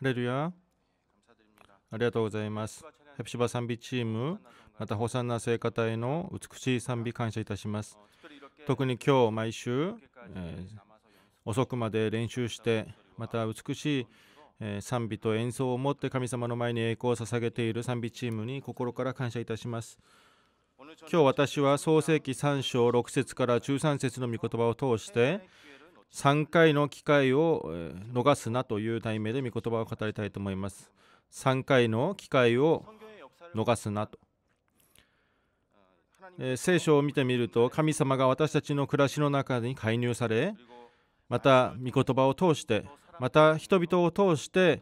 レルヤありがとうございますヘプシバ賛美チームまたホサンナ聖歌隊の美しい賛美感謝いたします特に今日毎週、えー、遅くまで練習してまた美しい賛美と演奏をもって神様の前に栄光を捧げている賛美チームに心から感謝いたします今日私は創世紀3章6節から13節の御言葉を通して3回の機会を逃すなという題名で御言葉を語りたいと思います。3回の機会を逃すなと。え聖書を見てみると神様が私たちの暮らしの中に介入されまた御言葉を通してまた人々を通して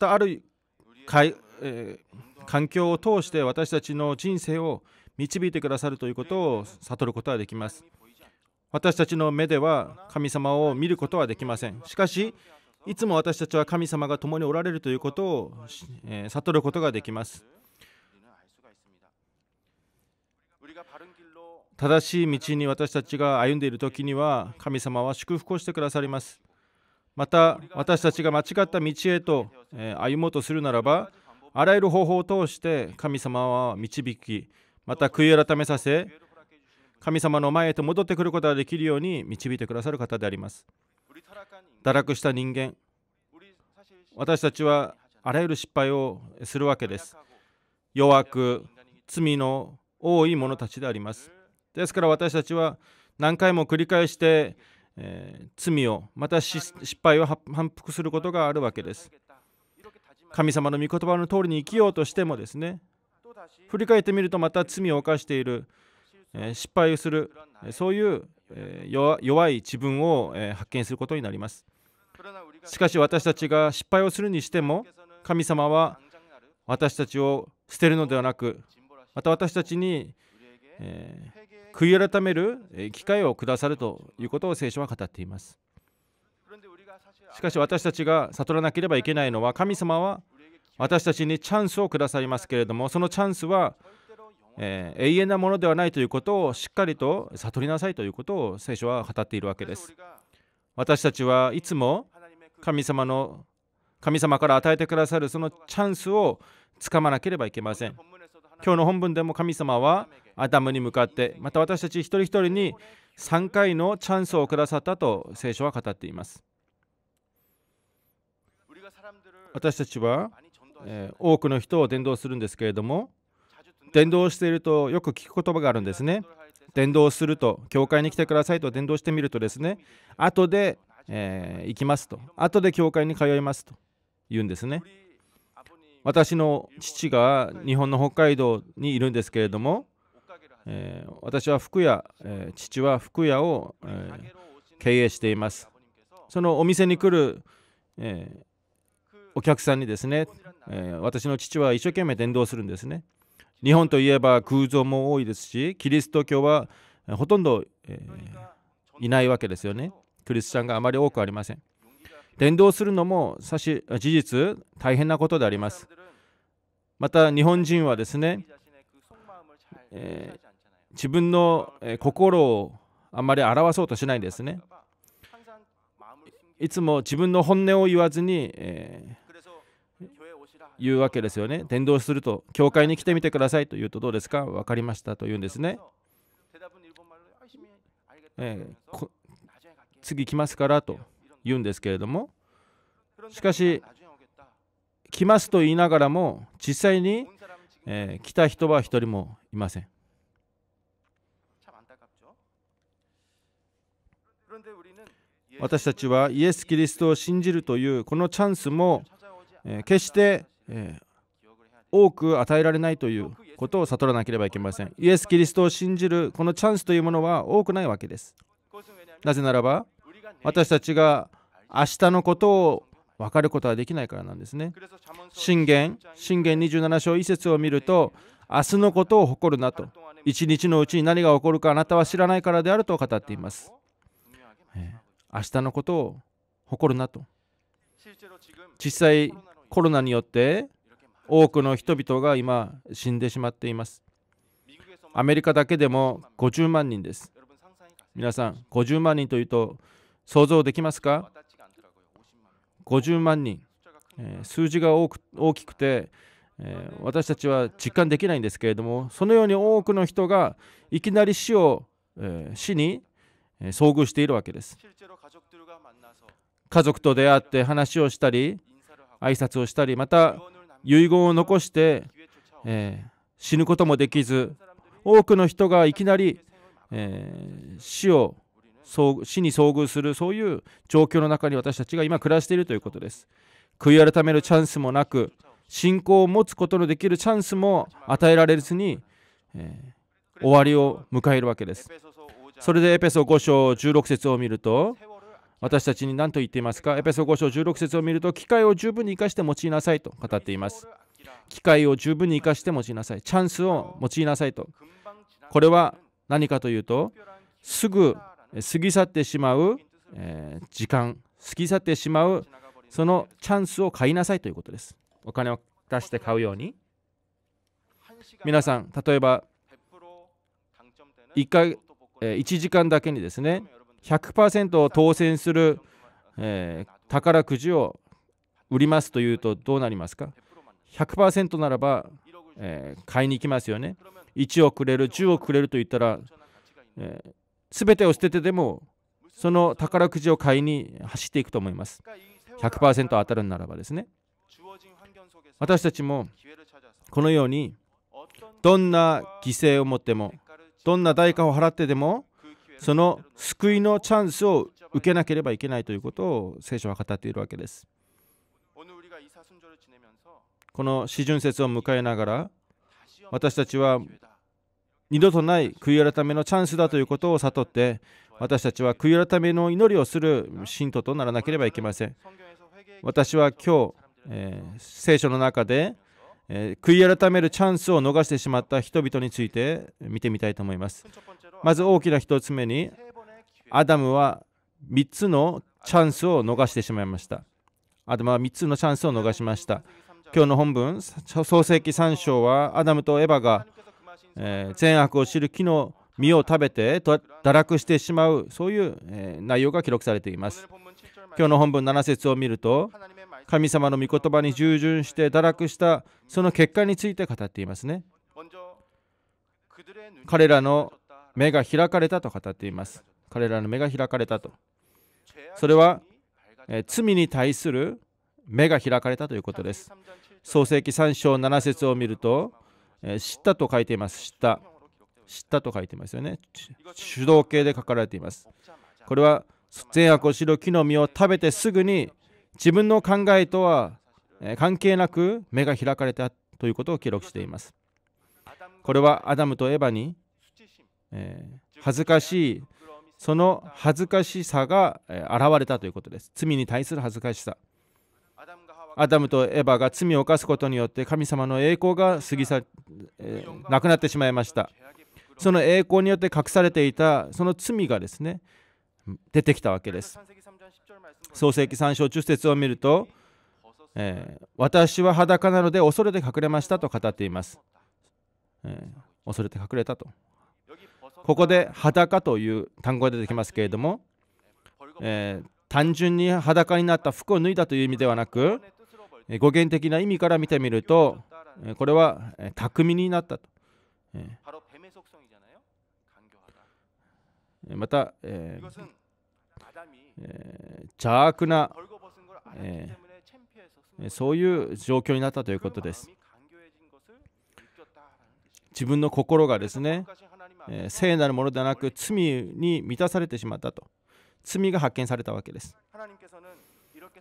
あるかい、えー、環境を通して私たちの人生を導いてくださるということを悟ることができます私たちの目では神様を見ることはできませんしかしいつも私たちは神様が共におられるということを、えー、悟ることができます正しい道に私たちが歩んでいる時には神様は祝福をしてくださりますまた私たちが間違った道へと歩もうとするならばあらゆる方法を通して神様は導きまた悔い改めさせ神様の前へと戻ってくることができるように導いてくださる方であります堕落した人間私たちはあらゆる失敗をするわけです弱く罪の多い者たちでありますですから私たちは何回も繰り返して、えー、罪をまた失敗を反復することがあるわけです神様の御言葉の通りに生きようとしてもですね振り返ってみるとまた罪を犯しているえ失敗をするそういう、え弱い自分を、え発見することになりますしかし私たちが失敗をするにしても神様は私たちを捨てるのではなくまた私たちに、え悔い改める機会をくださるということを聖書は語っていますしかし私たちが悟らなければいけないのは神様は私たちにチャンスをくださいますけれどもそのチャンスはえー、永遠なものではないということをしっかりと悟りなさいということを聖書は語っているわけです私たちはいつも神様の神様から与えてくださるそのチャンスをつかまなければいけません今日の本文でも神様はアダムに向かってまた私たち一人一人に3回のチャンスをくださったと聖書は語っています私たちは、えー、多くの人を伝道するんですけれども伝道しているとよく聞く言葉があるんですね。伝道すると、教会に来てくださいと伝道してみるとですね、後で、えー、行きますと、後で教会に通いますと言うんですね。私の父が日本の北海道にいるんですけれども、えー、私は服屋、えー、父は服屋を、え経営しています。そのお店に来る、えお客さんにですね、え私の父は一生懸命伝道するんですね。日本といえば空洞も多いですしキリスト教はほとんど、えー、いないわけですよねクリスチャンがあまり多くありません伝道するのもさし事実大変なことでありますまた日本人はですね、えー、自分の心をあまり表そうとしないんですねいつも自分の本音を言わずに、えーいうわけですよね。伝道すると、教会に来てみてくださいと言うとどうですか分かりましたと言うんですね。えー、次来ますからと言うんですけれども、しかし、来ますと言いながらも、実際に、えー、来た人は一人もいません。私たちはイエス・キリストを信じるというこのチャンスも、決してえ多く与えられないということを悟らなければいけませんイエス・キリストを信じるこのチャンスというものは多くないわけですなぜならば私たちが明日のことを分かることはできないからなんですね信玄信玄27章1節を見ると明日のことを誇るなと一日のうちに何が起こるかあなたは知らないからであると語っています、え明日のことを誇るなと実際コロナによって多くの人々が今死んでしまっていますアメリカだけでも50万人です皆さん50万人というと想像できますか50万人、えー、数字が大きくて、えー、私たちは実感できないんですけれどもそのように多くの人がいきなり死を、えー、死に遭遇しているわけです家族と出会って話をしたり挨拶をしたりまた遺言を残して、えー、死ぬこともできず多くの人がいきなり、えー、死を死に遭遇するそういう状況の中に私たちが今暮らしているということです悔い改めるチャンスもなく信仰を持つことのできるチャンスも与えられずに、えー、終わりを迎えるわけですそれでエペソ5章16節を見ると私たちに何と言っていますかエペソ5章16節を見ると機会を十分に生かして用いなさいと語っています機会を十分に生かして用いなさいチャンスを用いなさいとこれは何かというとすぐ過ぎ去ってしまう、え時間過ぎ去ってしまうそのチャンスを買いなさいということですお金を出して買うように皆さん例えば 1, 回1時間だけにですね100%当選する、えー、宝くじを売りますというとどうなりますか100%ならば、えー、買いに行きますよね1億くれる10億くれると言ったら、えー、全てを捨ててでもその宝くじを買いに走っていくと思います100%当たるならばですね私たちもこのようにどんな犠牲を持ってもどんな代価を払ってでもその救いのチャンスを受けなければいけないということを聖書は語っているわけです。この四旬節を迎えながら私たちは二度とない悔い改めのチャンスだということを悟って私たちは悔い改めの祈りをする信徒とならなければいけません。私は今日、えー、聖書の中で、えー、悔い改めるチャンスを逃してしまった人々について見てみたいと思います。まず大きな1つ目にアダムは3つのチャンスを逃してしまいましたアダムは3つのチャンスを逃しました今日の本文創世記3章はアダムとエヴァが、えー、善悪を知る木の実を食べて堕落してしまうそういう、え内容が記録されています今日の本文7節を見ると神様の御言葉に従順して堕落したその結果について語っていますね彼らの目が開かれたと語っています彼らの目が開かれたとそれは、え罪に対する目が開かれたということです創世記3章7節を見ると、え知ったと書いています知った知ったと書いていますよね主導形で書かれていますこれは善悪を知る木の実を食べてすぐに自分の考えとは関係なく目が開かれたということを記録しています。これはアダムとエヴァにえー、恥ずかしいその恥ずかしさが、現れたということです罪に対する恥ずかしさアダムとエヴァが罪を犯すことによって神様の栄光が過ぎ去、えー、なくなってしまいましたその栄光によって隠されていたその罪がですね出てきたわけです創世紀3章10節を見ると、えー、私は裸なので恐れて隠れましたと語っています、えー、恐れて隠れたとここで「裸」という単語が出てきますけれども、えー、単純に裸になった服を脱いだという意味ではなく語源的な意味から見てみるとこれは巧みになったと。また、えーえー、邪悪な、えー、そういう状況になったということです。自分の心がですね、え聖なるものではなく罪に満たされてしまったと罪が発見されたわけです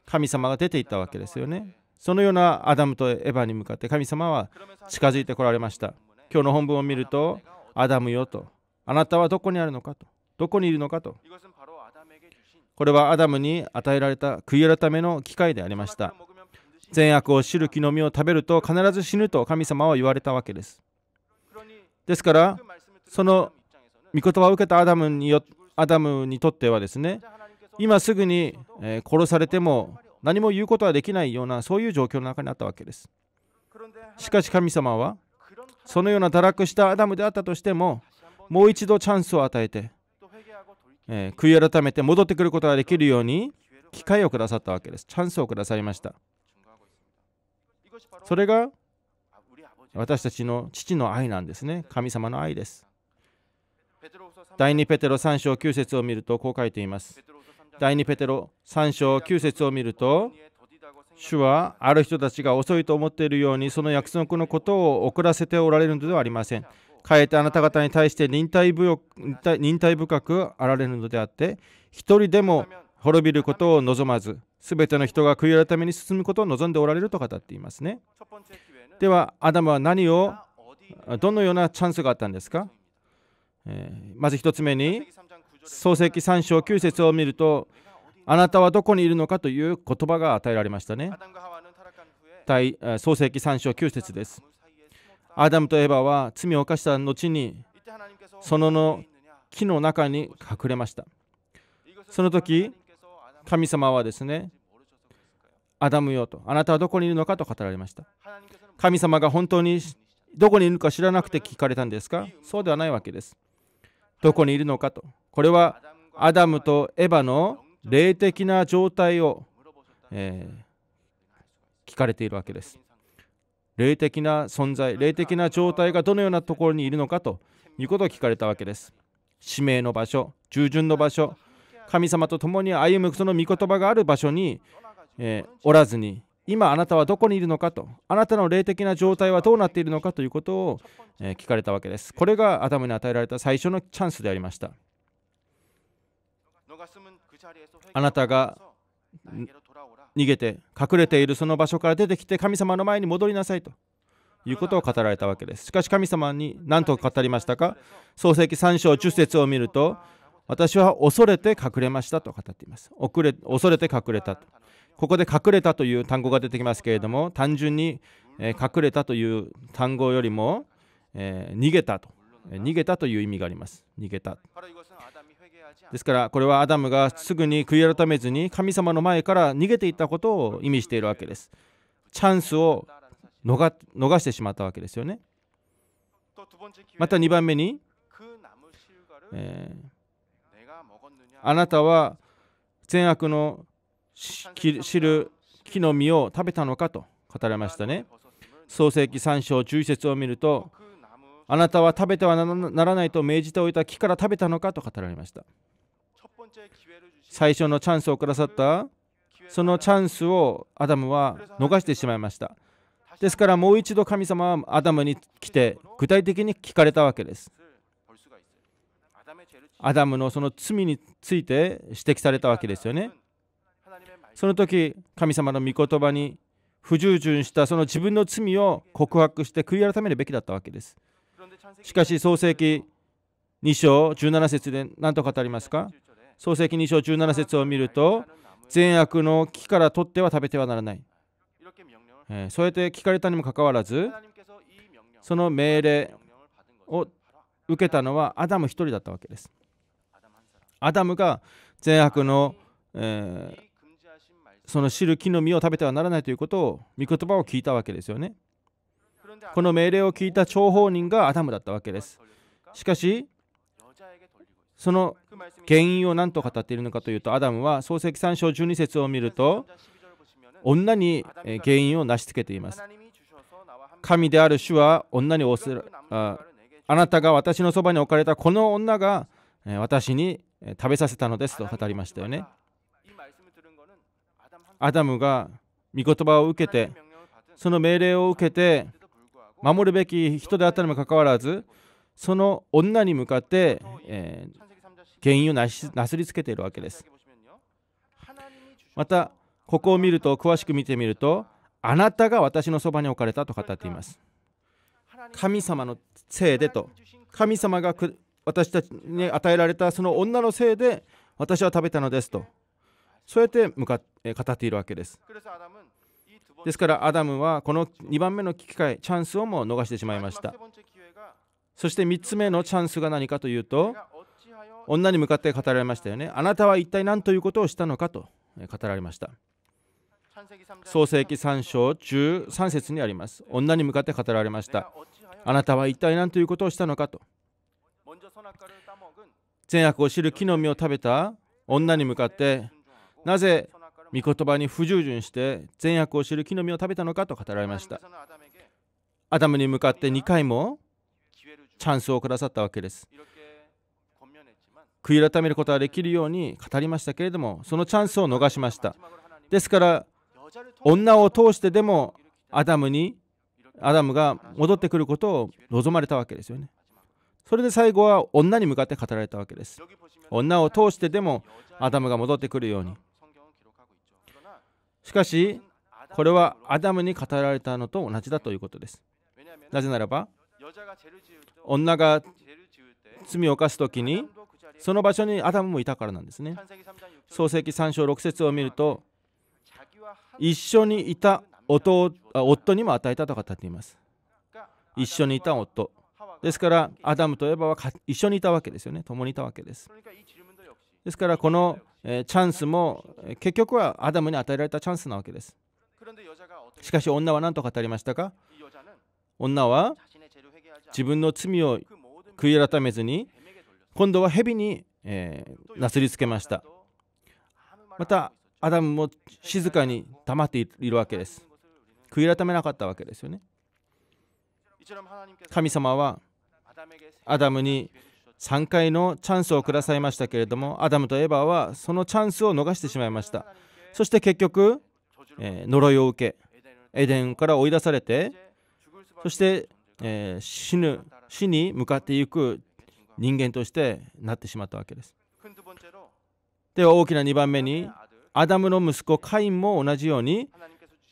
神様が出ていったわけですよねそのようなアダムとエヴァに向かって神様は近づいてこられました今日の本文を見るとアダムよとあなたはどこにあるのかとどこにいるのかとこれはアダムに与えられた悔い改めの機会でありました善悪を知る木の実を食べると必ず死ぬと神様は言われたわけですですからその御言葉を受けたアダムによアダムにとってはですね今すぐに殺されても何も言うことはできないようなそういう状況の中にあったわけですしかし神様はそのような堕落したアダムであったとしてももう一度チャンスを与えて、えー、悔い改めて戻ってくることができるように機会をくださったわけですチャンスをくださいましたそれが私たちの父の愛なんですね神様の愛です第2ペテロ3章9節を見るとこう書いています。第2ペテロ3章9節を見ると、主はある人たちが遅いと思っているようにその約束のことを遅らせておられるのではありません。かえてあなた方に対して忍耐忍耐深くあられるのであって、一人でも滅びることを望まず、すべての人が悔い改めに進むことを望んでおられると語っていますね。では、アダムは何を、どのようなチャンスがあったんですかえまず1つ目に創世記3章9節を見るとあなたはどこにいるのかという言葉が与えられましたね創世記3章9節ですアダムとエバは罪を犯した後にそのの木の中に隠れましたその時神様はですねアダムよとあなたはどこにいるのかと語られました神様が本当にどこにいるか知らなくて聞かれたんですかそうではないわけですどこにいるのかとこれはアダムとエバの霊的な状態を、えー、聞かれているわけです霊的な存在霊的な状態がどのようなところにいるのかということを聞かれたわけです使命の場所従順の場所神様と共に歩むその御言葉がある場所に、えー、おらずに今あなたはどこにいるのかとあなたの霊的な状態はどうなっているのかということを、え聞かれたわけですこれが頭に与えられた最初のチャンスでありましたあなたが逃げて隠れているその場所から出てきて神様の前に戻りなさいということを語られたわけですしかし神様に何と語りましたか創世記3章10節を見ると私は恐れて隠れましたと語っています遅れ恐れて隠れたとここで隠れたという単語が出てきますけれども単純に、え隠れたという単語よりも、え逃げたと、え逃げたという意味があります逃げたですからこれはアダムがすぐに悔い改めずに神様の前から逃げていったことを意味しているわけですチャンスを逃してしまったわけですよねまた2番目に、えー、あなたは善悪の知る木の実を食べたのかと語られましたね。創世記3章11節を見ると、あなたは食べてはならないと命じておいた木から食べたのかと語られました。最初のチャンスをくださったそのチャンスをアダムは逃してしまいました。ですからもう一度神様はアダムに来て具体的に聞かれたわけです。アダムのその罪について指摘されたわけですよね。その時神様の御言葉に不従順したその自分の罪を告白して悔い改めるべきだったわけですしかし創世記2章17節で何と語りますか創世記2章17節を見ると善悪の木から取っては食べてはならない、えそうやって聞かれたにもかかわらずその命令を受けたのはアダム1人だったわけですアダムが善悪の、えーその知る木の実を食べてはならないということを御言葉を聞いたわけですよねこの命令を聞いた張報人がアダムだったわけですしかしその原因を何と語っているのかというとアダムは創世記3章12節を見ると女に原因を成し付けています神である主は女に仰せああなたが私のそばに置かれたこの女が私に食べさせたのですと語りましたよねアダムが御言葉を受けてその命令を受けて守るべき人であったにもかかわらずその女に向かって、えー、原因をなすりつけているわけですまたここを見ると詳しく見てみるとあなたが私のそばに置かれたと語っています神様のせいでと神様が私たちに与えられたその女のせいで私は食べたのですとそうやって向か語っているわけですですからアダムはこの2番目の機会チャンスをも逃してしまいましたそして3つ目のチャンスが何かというと女に向かって語られましたよねあなたは一体何ということをしたのかと語られました創世記3章13節にあります女に向かって語られましたあなたは一体何ということをしたのかと善悪を知る木の実を食べた女に向かってなぜ御言葉に不従順して善悪を知る木の実を食べたのかと語られましたアダムに向かって2回もチャンスをくださったわけです悔い改めることができるように語りましたけれどもそのチャンスを逃しましたですから女を通してでもアダムにアダムが戻ってくることを望まれたわけですよねそれで最後は女に向かって語られたわけです女を通してでもアダムが戻ってくるようにしかし、これはアダムに語られたのと同じだということです。なぜならば、女が罪を犯す時に、その場所にアダムもいたからなんですね。創世記3章6節を見ると、一緒にいた夫夫にも与えたと語っています。一緒にいた夫。ですから、アダムとエバは一緒にいたわけですよね。共にいたわけです。ですから、このえチャンスも結局はアダムに与えられたチャンスなわけです。しかし女は何と語りましたか女は自分の罪を悔い改めずに今度は蛇に、えなすりつけました。またアダムも静かに黙っているわけです。悔い改めなかったわけですよね。神様はアダムに3回のチャンスをくださいましたけれどもアダムとエバはそのチャンスを逃してしまいましたそして結局、えー、呪いを受けエデンから追い出されてそして、えー、死ぬ死に向かっていく人間としてなってしまったわけですでは大きな2番目にアダムの息子カインも同じように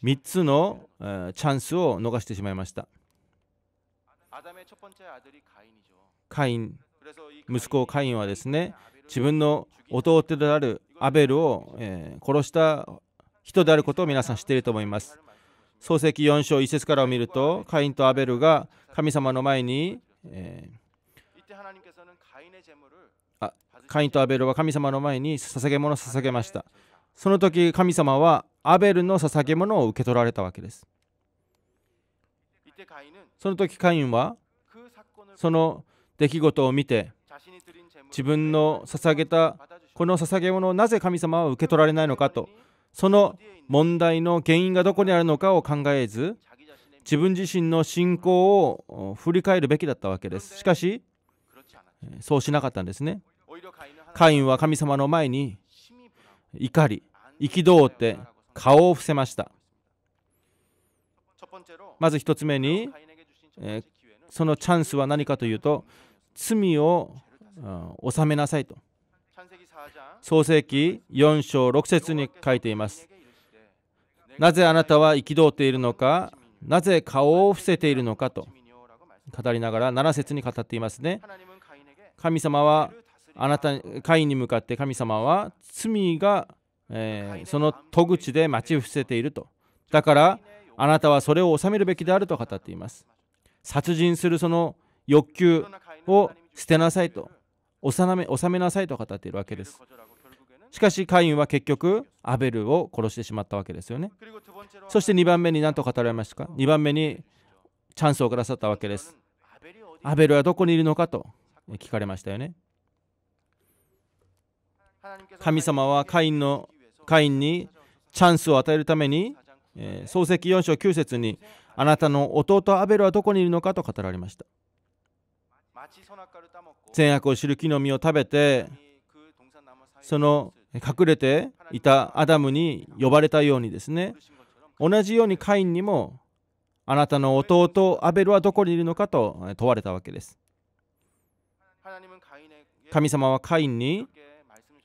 3つの、えー、チャンスを逃してしまいましたカイン息子カインはですね自分の弟であるアベルを、え殺した人であることを皆さん知っていると思います。創世記4章1節からを見るとカインとアベルが神様の前に、えあカインとアベルは神様の前に捧げ物を捧げました。その時神様はアベルの捧げ物を受け取られたわけです。その時カインはその出来事を見て自分の捧げたこの捧げ物をなぜ神様は受け取られないのかとその問題の原因がどこにあるのかを考えず自分自身の信仰を振り返るべきだったわけですしかしそうしなかったんですねカインは神様の前に怒り憤って顔を伏せましたまず1つ目にそのチャンスは何かというと罪を納めなさいと創世記4章6節に書いていますなぜあなたは憤っているのかなぜ顔を伏せているのかと語りながら7節に語っていますね神様はあなたカインに向かって神様は罪が、えー、その戸口で待ち伏せているとだからあなたはそれを治めるべきであると語っています殺人するその欲求を捨てなさいと納め納めなさいと語っているわけですしかしカインは結局アベルを殺してしまったわけですよねそして2番目に何と語られましたか2番目にチャンスをくださったわけですアベルはどこにいるのかと聞かれましたよね神様はカインのカインにチャンスを与えるために、えー、漱石4章9節にあなたの弟アベルはどこにいるのかと語られました善悪を知る木の実を食べてその隠れていたアダムに呼ばれたようにですね同じようにカインにもあなたの弟アベルはどこにいるのかと問われたわけです神様はカインに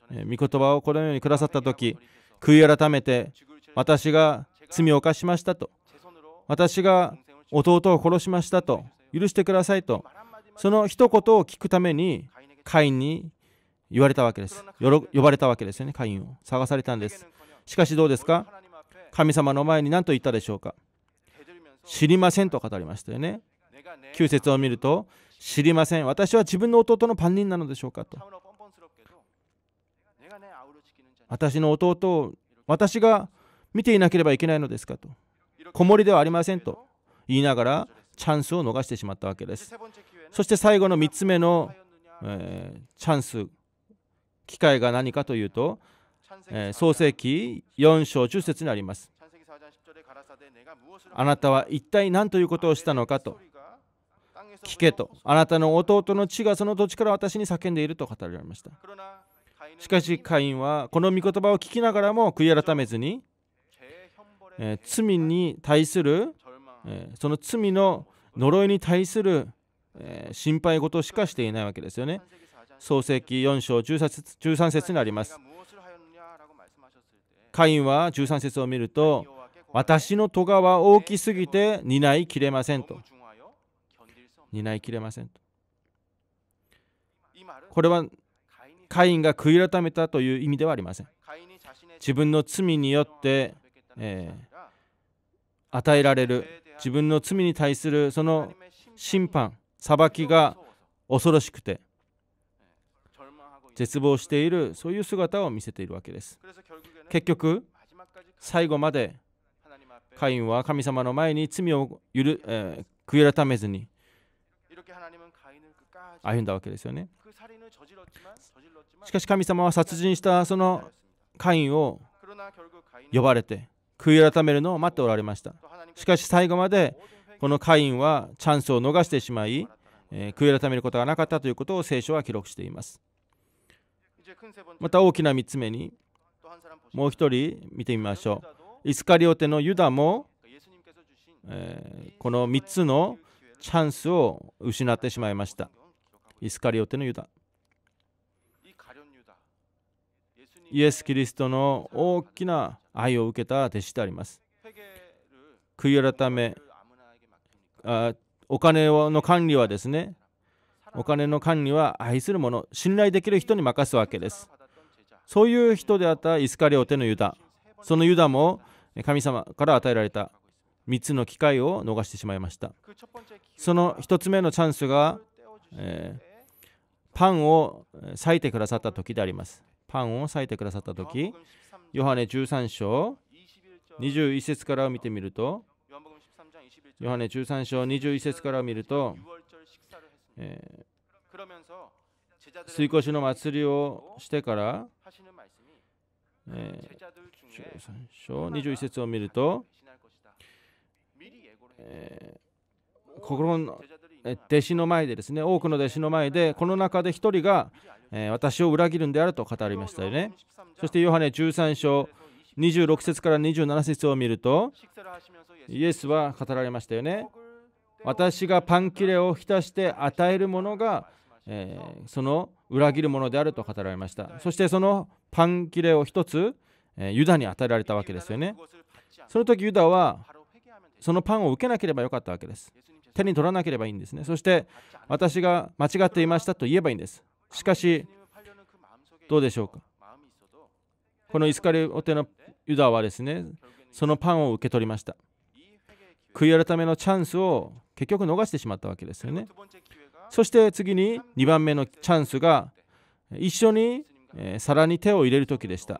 御言葉をこのようにくださった時悔い改めて私が罪を犯しましたと私が弟を殺しましたと許してくださいとその一言を聞くためにカインに言われたわけです呼ばれたわけですよねカインを探されたんですしかしどうですか神様の前に何と言ったでしょうか知りませんと語りましたよね9節を見ると知りません私は自分の弟の番人なのでしょうかと私の弟を私が見ていなければいけないのですかと子守ではありませんと言いながらチャンスを逃してしまったわけですそして最後の3つ目の、えー、チャンス機会が何かというと、えー、創世記4章10節にありますあなたは一体何ということをしたのかと聞けとあなたの弟の血がその土地から私に叫んでいると語られましたしかしカインはこの御言葉を聞きながらも悔い改めずにえ罪に対する、えその罪の呪いに対する、え心配事しかしていないわけですよね。創世記4章13節にあります。カインは13節を見ると、私の戸川は大きすぎて担いきれませんと。担いきれませんと。これはカインが悔い改めたという意味ではありません。自分の罪によって、えー、与えられる自分の罪に対するその審判裁きが恐ろしくて絶望しているそういう姿を見せているわけです結局最後までカインは神様の前に罪をゆる、えー、悔い改めずに歩んだわけですよねしかし神様は殺人したそのカインを呼ばれて悔い改めるのを待っておられましたしかし最後までこのカインはチャンスを逃してしまい、えー、悔い改めることがなかったということを聖書は記録していますまた大きな3つ目にもう1人見てみましょうイスカリオテのユダも、えー、この3つのチャンスを失ってしまいましたイスカリオテのユダイエス・キリストの大きな愛を受けた弟子であります。悔い改めあ、お金の管理はですね、お金の管理は愛する者、信頼できる人に任すわけです。そういう人であったイスカリオテのユダ、そのユダも神様から与えられた3つの機会を逃してしまいました。その1つ目のチャンスが、えー、パンを裂いてくださった時であります。パンを裂いてくださった時ヨハネ13章21節から見てみると、ヨハネ13章21節から見ると、えー、水越しの祭りをしてから、えー、13章21節を見ると、えー心の弟子の前でですね多くの弟子の前でこの中で一人が、え私を裏切るんであると語りましたよねそしてヨハネ13章26節から27節を見るとイエスは語られましたよね私がパン切れを浸して与えるものが、えその裏切るものであると語られましたそしてそのパン切れを一つ、えユダに与えられたわけですよねその時ユダはそのパンを受けなければよかったわけです手に取らなければいいんですねそして私が間違っていましたと言えばいいんですしかしどうでしょうかこのイスカリオテのユダはですねそのパンを受け取りました悔い改めのチャンスを結局逃してしまったわけですよねそして次に2番目のチャンスが一緒に皿に手を入れる時でした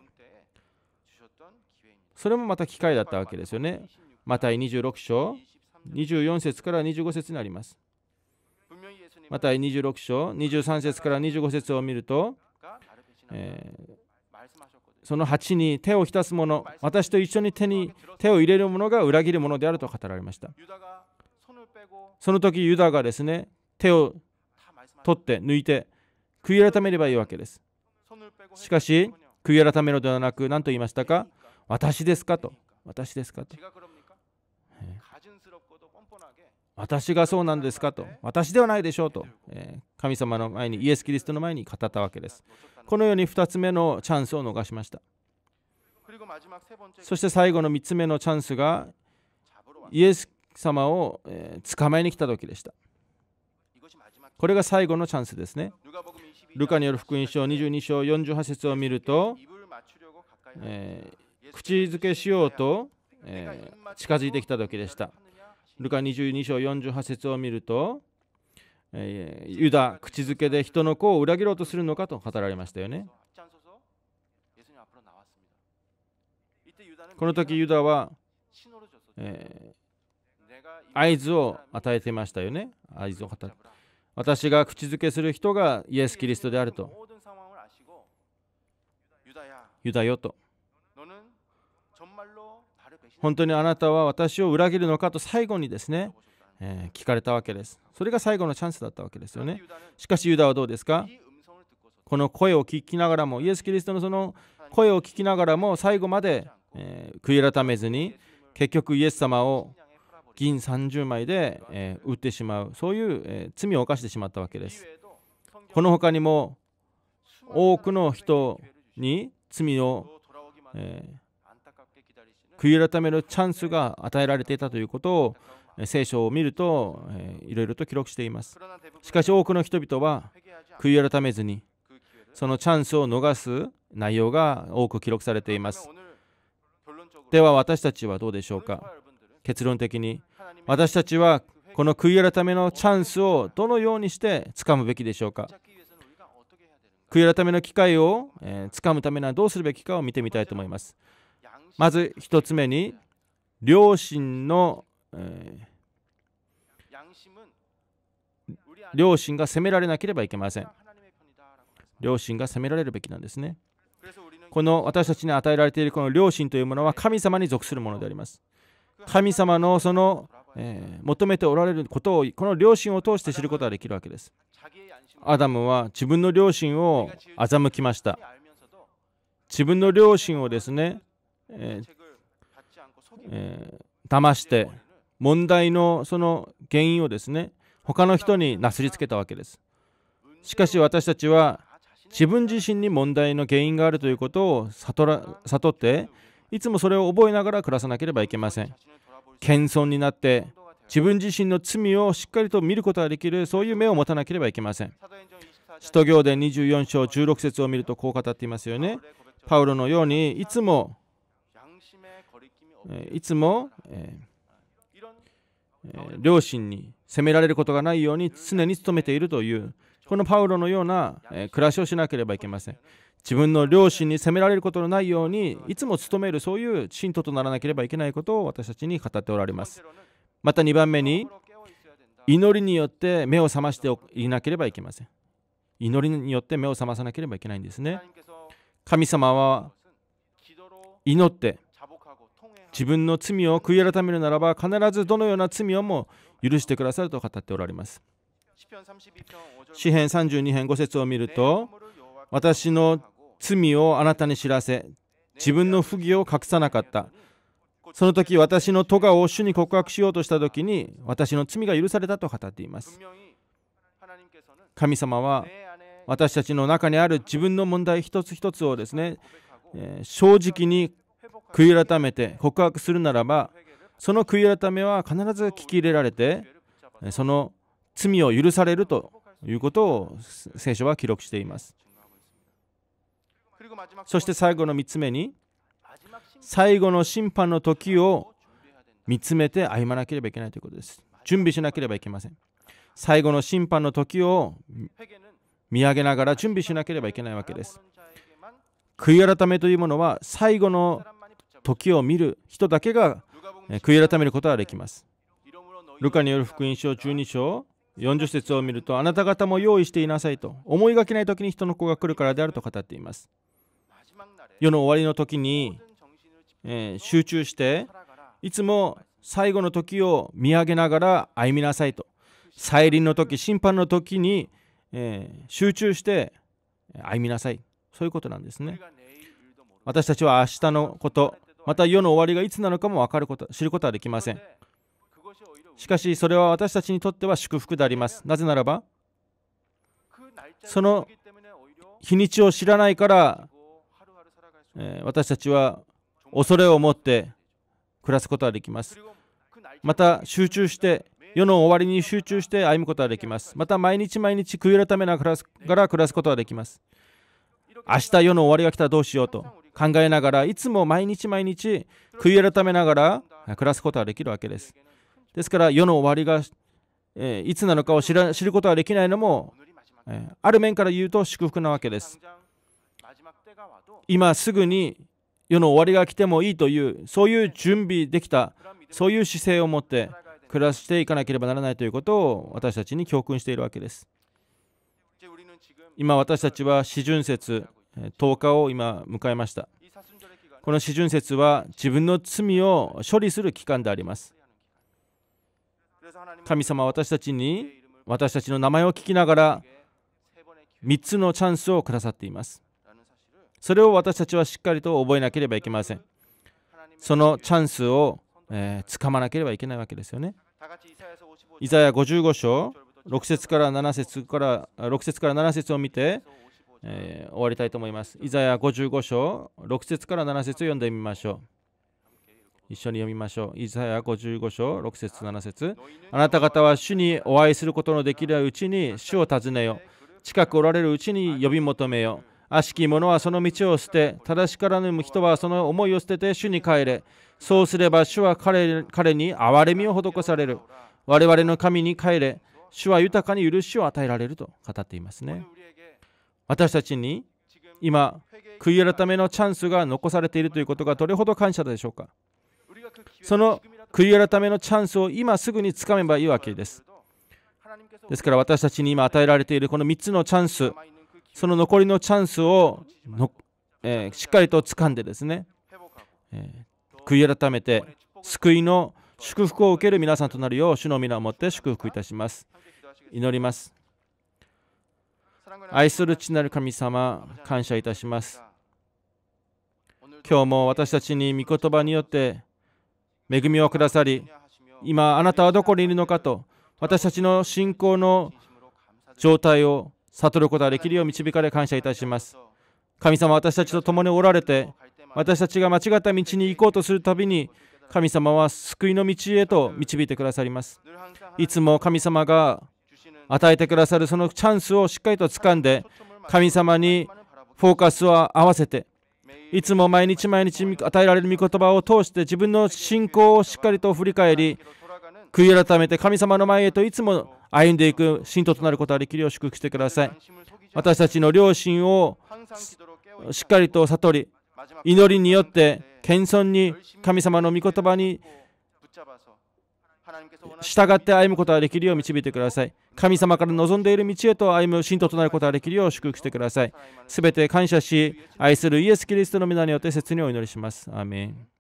それもまた機会だったわけですよね。また26章24節から25節になります。また26章23節から25節を見ると、えー、その鉢に手を浸す者私と一緒に手に手を入れる者が裏切る者であると語られましたその時ユダがですね手を取って抜いて悔い改めればいいわけですしかし悔い改めるのではなく何と言いましたか私ですかと私ですかと私がそうなんですかと私ではないでしょうと、えー、神様の前にイエス・キリストの前に語ったわけですこのように2つ目のチャンスを逃しましたそして最後の3つ目のチャンスがイエス様を、えー、捕まえに来た時でしたこれが最後のチャンスですねルカによる福音書22章48節を見ると、えー、口づけしようと、え近づいてきた時でしたルカ22章48節を見ると、えー、ユダ、口づけで人の子を裏切ろうとするのかと語られましたよね。この時ユダは、えー、合図を与えてましたよね。合図を与え私が口づけする人がイエス・キリストであると。ユダよと。本当にあなたは私を裏切るのかと最後にですね、えー、聞かれたわけです。それが最後のチャンスだったわけですよね。しかしユダはどうですかこの声を聞きながらも、イエス・キリストのその声を聞きながらも、最後まで、えー、悔い改めずに、結局イエス様を銀30枚で、えー、売ってしまう、そういう、えー、罪を犯してしまったわけです。この他にも、多くの人に罪を、えー、悔い改めるチャンスが与えられていたということを聖書を見るといろいろと記録していますしかし多くの人々は悔い改めずにそのチャンスを逃す内容が多く記録されていますでは私たちはどうでしょうか結論的に私たちはこの悔い改めのチャンスをどのようにして掴むべきでしょうか悔い改めの機会を、え掴むためにはどうするべきかを見てみたいと思いますまず1つ目に両親の、えー、両親が責められなければいけません両親が責められるべきなんですねこの私たちに与えられているこの両親というものは神様に属するものであります神様のその、えー、求めておられることをこの両親を通して知ることができるわけですアダムは自分の両親を欺きました自分の両親をですねええ騙して問題のその原因をですね他の人になすりつけたわけですしかし私たちは自分自身に問題の原因があるということを悟ら悟っていつもそれを覚えながら暮らさなければいけません謙遜になって自分自身の罪をしっかりと見ることができるそういう目を持たなければいけません使徒行伝24章16節を見るとこう語っていますよねパウロのようにいつもえいつも、え両親に責められることがないように常に努めているというこのパウロのような、え暮らしをしなければいけません自分の両親に責められることのないようにいつも努めるそういう信徒とならなければいけないことを私たちに語っておられますまた2番目に祈りによって目を覚ましていなければいけません祈りによって目を覚まさなければいけないんですね神様は祈って自分の罪を悔い改めるならば必ずどのような罪をも許してくださると語っておられます詩編32編5節を見ると私の罪をあなたに知らせ自分の不義を隠さなかったその時私の咎を主に告白しようとした時に私の罪が許されたと語っています神様は私たちの中にある自分の問題一つ一つをですね正直に悔い改めて告白するならばその悔い改めは必ず聞き入れられてその罪を許されるということを聖書は記録していますそして最後の3つ目に最後の審判の時を見つめて歩まなければいけないということです準備しなければいけません最後の審判の時を見上げながら準備しなければいけないわけです悔い改めというものは最後の時を見る人だけが悔い改めることができます。ルカによる福音書12章40節を見るとあなた方も用意していなさいと思いがけない時に人の子が来るからであると語っています。世の終わりの時に、えー、集中していつも最後の時を見上げながら歩みなさいと再臨の時審判の時に、えー、集中して歩みなさいそういうことなんですね私たちは明日のことまた世の終わりがいつなのかも分かること知ることはできませんしかしそれは私たちにとっては祝福でありますなぜならばその日にちを知らないから、え私たちは恐れを持って暮らすことができますまた集中して世の終わりに集中して歩むことができますまた毎日毎日悔い改めながら暮らすことができます明日世の終わりが来たらどうしようと考えながらいつも毎日毎日悔い改めながら暮らすことができるわけです。ですから世の終わりが、えー、いつなのかを知ら知ることはできないのも、えー、ある面から言うと祝福なわけです。今すぐに世の終わりが来てもいいというそういう準備できたそういう姿勢を持って暮らしていかなければならないということを私たちに教訓しているわけです。今私たちは四旬節10日を今迎えましたこの四旬節は自分の罪を処理する期間であります神様は私たちに私たちの名前を聞きながら3つのチャンスをくださっていますそれを私たちはしっかりと覚えなければいけませんそのチャンスを、えー、掴まなければいけないわけですよねイザヤ55章6節から7節から6節から7節を見て、えー、終わりたいと思います。イザヤ55章6節から7節を読んでみましょう。一緒に読みましょう。イザヤ55章6節7節あなた方は主にお会いすることのできるうちに主を訪ねよ。近くおられるうちに呼び求めよ。悪しき者はその道を捨て、正しからぬ人はその思いを捨てて主に帰れ。そうすれば主は彼彼に憐れみを施される。我々の神に帰れ。主は豊かに許しを与えられると語っていますね。私たちに今、悔い改めのチャンスが残されているということがどれほど感謝でしょうか。その悔い改めのチャンスを今すぐにつかめばいいわけです。ですから私たちに今与えられているこの3つのチャンス、その残りのチャンスをの、えー、しっかりと掴んでですね、えー、悔い改めて救いの祝福を受ける皆さんとなるよう主の皆をもって祝福いたします祈ります愛する父なる神様感謝いたします今日も私たちに御言葉によって恵みをくださり今あなたはどこにいるのかと私たちの信仰の状態を悟ることができるよう導かれ感謝いたします神様私たちと共におられて私たちが間違った道に行こうとするたびに神様は救いの道へと導いてくださりますいつも神様が与えてくださるそのチャンスをしっかりと掴んで神様にフォーカスを合わせていつも毎日毎日与えられる御言葉を通して自分の信仰をしっかりと振り返り悔い改めて神様の前へといつも歩んでいく信徒となることができるよう祝福してください私たちの良心をしっかりと悟り祈りによって謙遜に神様の御言葉に従って歩むことができるよう導いてください。神様から望んでいる道へと歩む信徒となることができるよう祝福してください。すべて感謝し、愛するイエス・キリストの皆によって切にお祈りします。アーメン